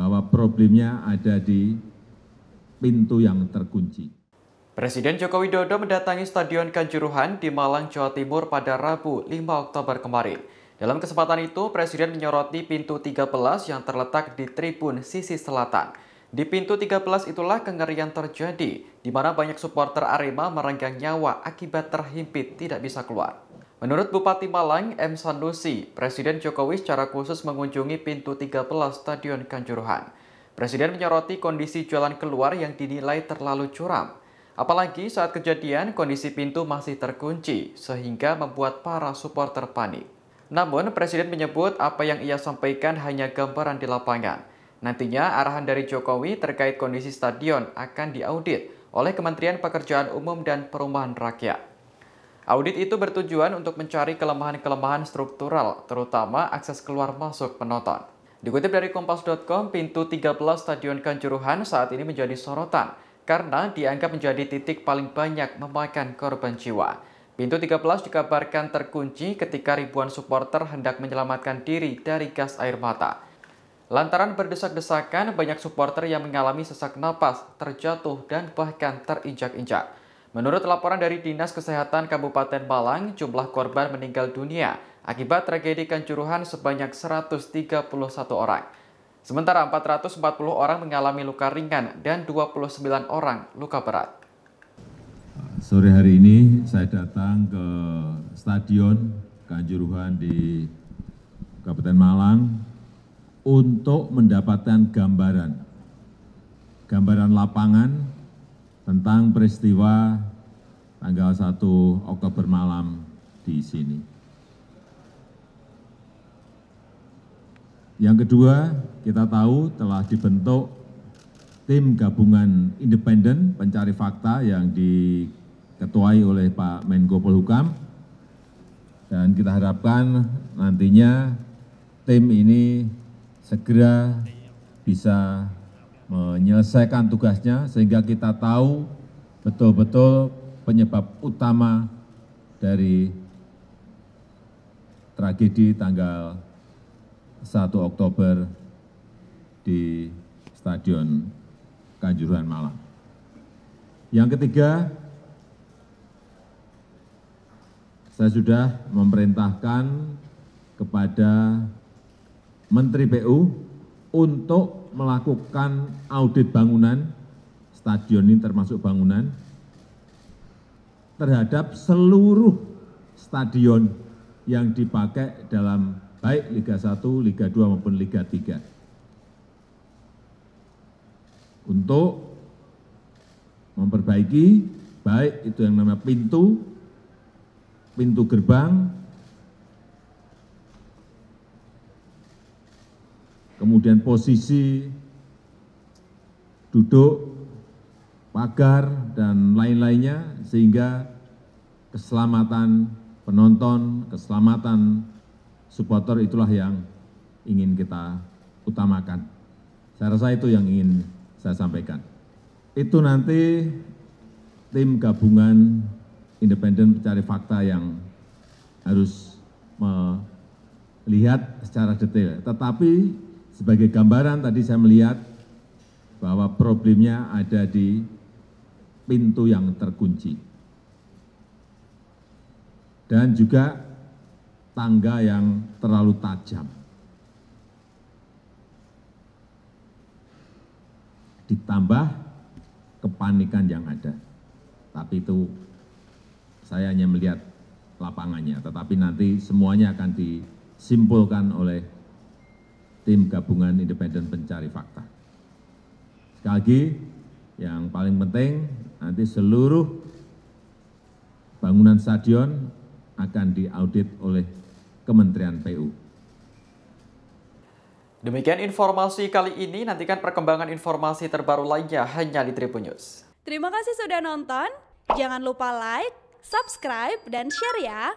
bahwa problemnya ada di pintu yang terkunci. Presiden Joko Widodo mendatangi Stadion Kanjuruhan di Malang, Jawa Timur pada Rabu 5 Oktober kemarin. Dalam kesempatan itu, Presiden menyoroti pintu 13 yang terletak di tribun sisi selatan. Di pintu 13 itulah kengerian terjadi, di mana banyak supporter Arema merenggang nyawa akibat terhimpit tidak bisa keluar. Menurut Bupati Malang, M. Sanusi, Presiden Jokowi secara khusus mengunjungi pintu 13 Stadion Kanjuruhan. Presiden menyoroti kondisi jalan keluar yang dinilai terlalu curam. Apalagi saat kejadian, kondisi pintu masih terkunci, sehingga membuat para supporter panik. Namun, Presiden menyebut apa yang ia sampaikan hanya gambaran di lapangan. Nantinya, arahan dari Jokowi terkait kondisi stadion akan diaudit oleh Kementerian Pekerjaan Umum dan Perumahan Rakyat. Audit itu bertujuan untuk mencari kelemahan-kelemahan struktural, terutama akses keluar masuk penonton. Dikutip dari Kompas.com, pintu 13 Stadion Kanjuruhan saat ini menjadi sorotan karena dianggap menjadi titik paling banyak memakan korban jiwa. Pintu 13 dikabarkan terkunci ketika ribuan supporter hendak menyelamatkan diri dari gas air mata. Lantaran berdesak-desakan, banyak supporter yang mengalami sesak napas, terjatuh, dan bahkan terinjak-injak. Menurut laporan dari Dinas Kesehatan Kabupaten Malang, jumlah korban meninggal dunia akibat tragedi Kanjuruhan sebanyak 131 orang. Sementara 440 orang mengalami luka ringan dan 29 orang luka berat. Sore hari ini saya datang ke Stadion Kanjuruhan di Kabupaten Malang untuk mendapatkan gambaran gambaran lapangan tentang peristiwa tanggal 1 Oktober malam di sini. Yang kedua, kita tahu telah dibentuk tim gabungan independen pencari fakta yang diketuai oleh Pak Menko Polhukam. Dan kita harapkan nantinya tim ini segera bisa menyelesaikan tugasnya sehingga kita tahu betul-betul penyebab utama dari tragedi tanggal 1 Oktober di Stadion Kanjuruhan Malang. Yang ketiga, saya sudah memerintahkan kepada Menteri PU untuk melakukan audit bangunan, stadion ini termasuk bangunan, terhadap seluruh stadion yang dipakai dalam baik Liga 1, Liga 2 maupun Liga 3. Untuk memperbaiki baik itu yang namanya pintu, pintu gerbang, kemudian posisi duduk, pagar, dan lain-lainnya sehingga keselamatan penonton, keselamatan supporter itulah yang ingin kita utamakan. Saya rasa itu yang ingin saya sampaikan. Itu nanti tim gabungan independen pencari fakta yang harus melihat secara detail. Tetapi sebagai gambaran tadi saya melihat bahwa problemnya ada di pintu yang terkunci dan juga tangga yang terlalu tajam. Ditambah kepanikan yang ada. Tapi itu saya hanya melihat lapangannya, tetapi nanti semuanya akan disimpulkan oleh tim gabungan independen pencari fakta. Sekali lagi, yang paling penting nanti seluruh bangunan stadion akan diaudit oleh Kementerian PU. Demikian informasi kali ini, nantikan perkembangan informasi terbaru lainnya hanya di Tribun News. Terima kasih sudah nonton, jangan lupa like, subscribe, dan share ya!